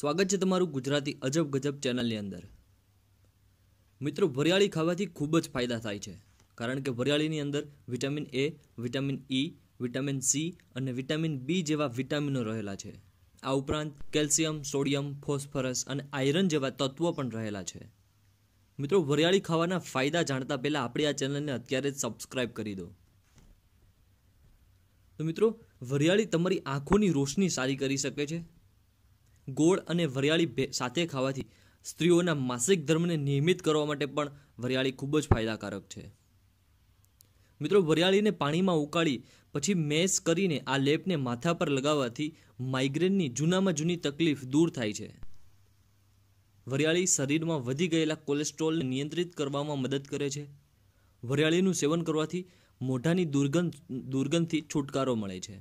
સ્વાગત છે તમારું ગુજરાતી અજબ ગજબ ચેનલની અંદર મિત્રો વરિયાળી ખાવાથી ખૂબ જ ફાયદા થાય છે કારણ કે વરિયાળીની અંદર vitamin A vitamin E e, vitamin C અને વિટામિન બી જેવા વિટામિનો રહેલા છે આ ઉપરાંત કેલ્શિયમ સોડિયમ ફોસ્ફરસ અને આયરન જેવા તત્વો પણ રહેલા છે મિત્રો વરિયાળી ખાવાના ફાયદા જાણતા પહેલાં આપણે આ ચેનલને અત્યારે જ સબસ્ક્રાઇબ કરી દો તો મિત્રો વરિયાળી તમારી આંખોની રોશની સારી કરી શકે છે ગોળ અને વરિયાળી સાથે ખાવાથી સ્ત્રીઓના માસિક ધર્મને નિયમિત કરવા માટે પણ વરિયાળી ખૂબ જ ફાયદાકારક છે મિત્રો વરિયાળીને પાણીમાં ઉકાળી પછી મેસ કરીને આ લેપને માથા પર લગાવવાથી માઇગ્રેનની જૂનામાં જૂની તકલીફ દૂર થાય છે વરિયાળી શરીરમાં વધી ગયેલા કોલેસ્ટ્રોલને નિયંત્રિત કરવામાં મદદ કરે છે વરિયાળીનું સેવન કરવાથી મોઢાની દુર્ગંધ દુર્ગંધથી છુટકારો મળે છે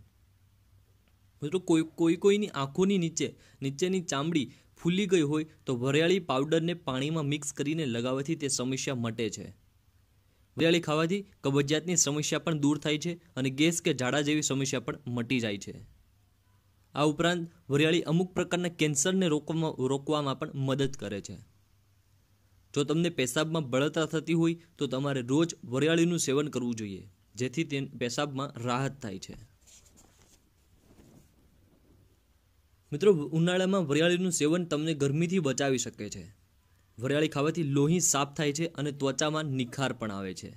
મિત્રો કોઈ કોઈ કોઈની આંખોની નીચે નીચેની ચામડી ફૂલી ગઈ હોય તો વરિયાળી પાવડરને પાણીમાં મિક્સ કરીને લગાવવાથી તે સમસ્યા મટે છે વરિયાળી ખાવાથી કબજિયાતની સમસ્યા પણ દૂર થાય છે અને ગેસ કે ઝાડા જેવી સમસ્યા પણ મટી જાય છે આ ઉપરાંત વરિયાળી અમુક પ્રકારના કેન્સરને રોકવામાં રોકવામાં પણ મદદ કરે છે જો તમને પેશાબમાં બળતરા થતી હોય તો તમારે રોજ વરિયાળીનું સેવન કરવું જોઈએ જેથી તે પેશાબમાં રાહત થાય છે મિત્રો ઉનાળામાં વરિયાળીનું સેવન તમને ગરમીથી બચાવી શકે છે વરિયાળી ખાવાથી લોહી સાફ થાય છે અને ત્વચામાં નિખાર પણ આવે છે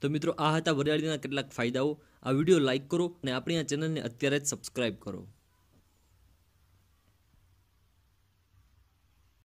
તો મિત્રો આ હતા વરિયાળીના કેટલાક ફાયદાઓ આ વિડીયો લાઇક કરો અને આપણી આ ચેનલને અત્યારે જ સબસ્ક્રાઈબ કરો